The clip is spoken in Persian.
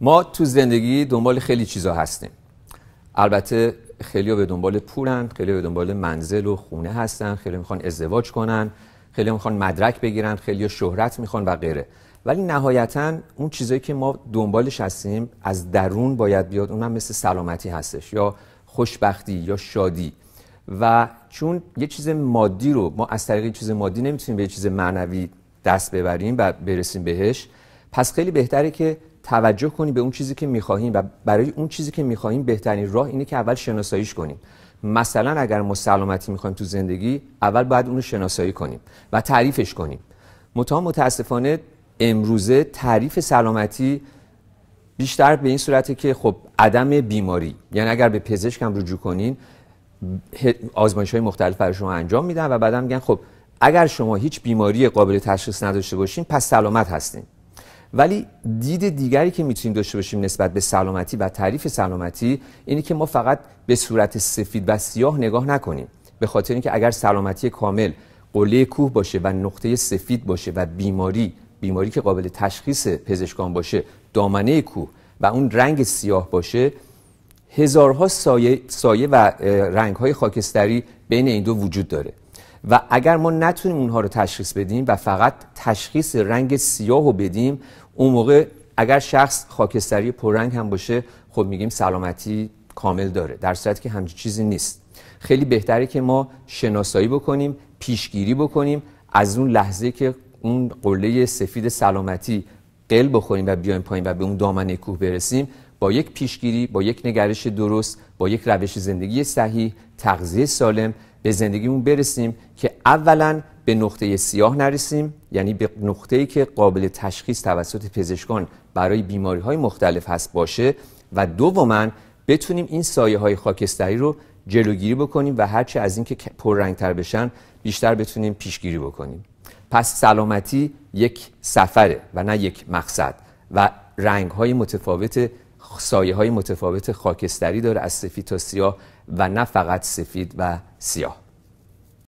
ما تو زندگی دنبال خیلی چیزا هستیم البته خیلی به دنبال پولن خیلی به دنبال منزل و خونه هستن خیلی میخوان ازدواج کنن خیلی میخوان مدرک بگیرن خیلی شهرت میخوان و غیره ولی نهایتا اون چیزایی که ما دنبالش هستیم از درون باید بیاد اونم مثل سلامتی هستش یا خوشبختی یا شادی و چون یه چیز مادی رو ما از طریق چیز مادی نمیتونیم به چیز معنوی دست ببریم و برسیم بهش پس خیلی بهتره که توجه کنیم به اون چیزی که میخواهیم و برای اون چیزی که میخواهیم بهترین راه اینه که اول شناساییش کنیم مثلا اگر ما سلامتی میخوایم تو زندگی اول باید اونو شناسایی کنیم و تعریفش کنیم متهم متاسفانه امروزه تعریف سلامتی بیشتر به این صورته که خب عدم بیماری یعنی اگر به پزشک هم رجوع کنین آزمایش های مختلف برای شما انجام میدن و بعدم میگن خب اگر شما هیچ بیماری قابل تشخیص نداشته باشین پس سلامت هستین ولی دید دیگری که میتونیم داشته باشیم نسبت به سلامتی و تعریف سلامتی اینه که ما فقط به صورت سفید و سیاه نگاه نکنیم به خاطر اینکه اگر سلامتی کامل قله کوه باشه و نقطه سفید باشه و بیماری بیماری که قابل تشخیص پزشکان باشه دامنه کوه و اون رنگ سیاه باشه هزارها سایه, سایه و رنگهای خاکستری بین این دو وجود داره و اگر ما نتونیم اونها رو تشخیص بدیم و فقط تشخیص رنگ سیاه رو بدیم اون موقع اگر شخص خاکستری پررنگ هم باشه خب میگیم سلامتی کامل داره در صورتی که همچین چیزی نیست خیلی بهتره که ما شناسایی بکنیم پیشگیری بکنیم از اون لحظه که اون قله سفید سلامتی قل بخوریم و بیایم پایین و به اون دامنه کوه برسیم با یک پیشگیری با یک نگرش درست با یک روش زندگی صحیح تغذیه سالم به زندگیمون برسیم که اولا به نقطه سیاه نرسیم یعنی به نقطه‌ای که قابل تشخیص توسط پزشکان برای بیماری های مختلف هست باشه و دوما بتونیم این سایه های خاکستری رو جلوگیری بکنیم و هرچه از اینکه تر بشن بیشتر بتونیم پیشگیری بکنیم پس سلامتی یک سفره و نه یک مقصد و رنگ های متفاوت سایه های متفاوت خاکستری داره از سفید تا سیاه و نه فقط سفید و سیاه